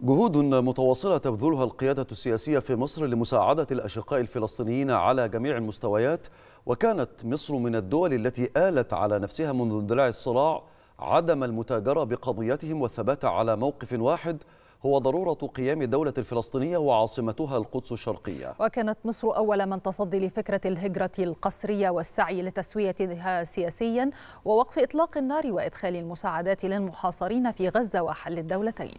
جهود متواصلة تبذلها القيادة السياسية في مصر لمساعدة الأشقاء الفلسطينيين على جميع المستويات وكانت مصر من الدول التي آلت على نفسها منذ اندلاع الصراع عدم المتاجرة بقضيتهم والثبات على موقف واحد هو ضرورة قيام الدولة الفلسطينية وعاصمتها القدس الشرقية وكانت مصر أول من تصدي لفكرة الهجرة القسرية والسعي لتسويتها سياسيا ووقف إطلاق النار وإدخال المساعدات للمحاصرين في غزة وحل الدولتين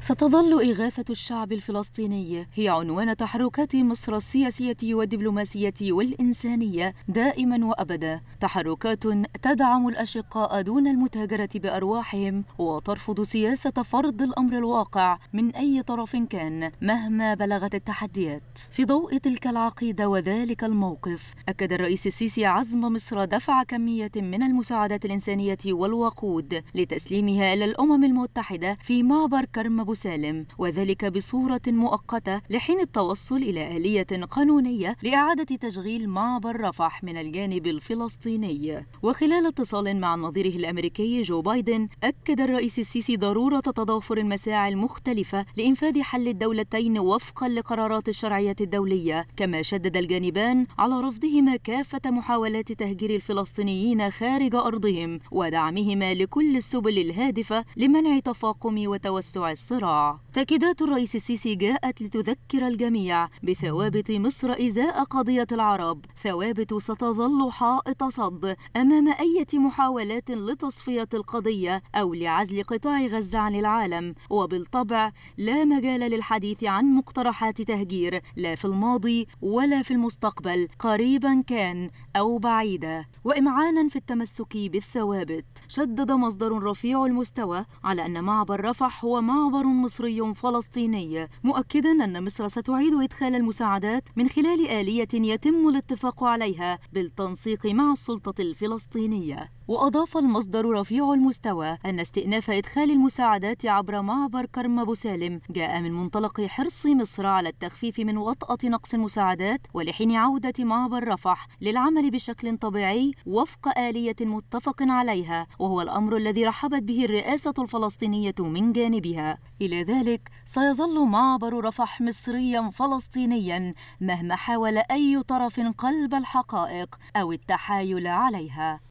ستظل إغاثة الشعب الفلسطيني هي عنوان تحركات مصر السياسية والدبلوماسية والإنسانية دائما وأبدا تحركات تدعم الأشقاء دون المتاجرة بأرواحهم وترفض سياسة فرض الأمر الواقع من أي طرف كان مهما بلغت التحديات في ضوء تلك العقيدة وذلك الموقف أكد الرئيس السيسي عزم مصر دفع كمية من المساعدات الإنسانية والوقود لتسليمها إلى الأمم المتحدة في معبر كرم أبو سالم وذلك بصورة مؤقتة لحين التوصل إلى آلية قانونية لإعادة تشغيل معبر رفح من الجانب الفلسطيني وخلال اتصال مع نظيره الأمريكي جو بايدن أكد الرئيس السيسي ضرورة تضافر المساعي المختلفة لإنفاذ حل الدولتين وفقا لقرارات الشرعية الدولية كما شدد الجانبان على رفضهما كافة محاولات تهجير الفلسطينيين خارج أرضهم ودعمهما لكل السبل الهادفة لمنع تفاقم وتوسع الصراع الصراع تأكيدات الرئيس السيسي جاءت لتذكر الجميع بثوابت مصر إزاء قضية العرب ثوابت ستظل حائط صد أمام أي محاولات لتصفية القضية أو لعزل قطاع غزة عن العالم وبالطبع لا مجال للحديث عن مقترحات تهجير لا في الماضي ولا في المستقبل قريبا كان أو بعيدا وإمعانا في التمسك بالثوابت شدد مصدر رفيع المستوى على أن معبر رفح هو معبر مصري فلسطيني مؤكدا أن مصر ستعيد إدخال المساعدات من خلال آلية يتم الاتفاق عليها بالتنسيق مع السلطة الفلسطينية وأضاف المصدر رفيع المستوى أن استئناف إدخال المساعدات عبر معبر كرم أبو سالم جاء من منطلق حرص مصر على التخفيف من وطأة نقص المساعدات ولحين عودة معبر رفح للعمل بشكل طبيعي وفق آلية متفق عليها وهو الأمر الذي رحبت به الرئاسة الفلسطينية من جانبها إلى ذلك سيظل معبر رفح مصريا فلسطينيا مهما حاول أي طرف قلب الحقائق أو التحايل عليها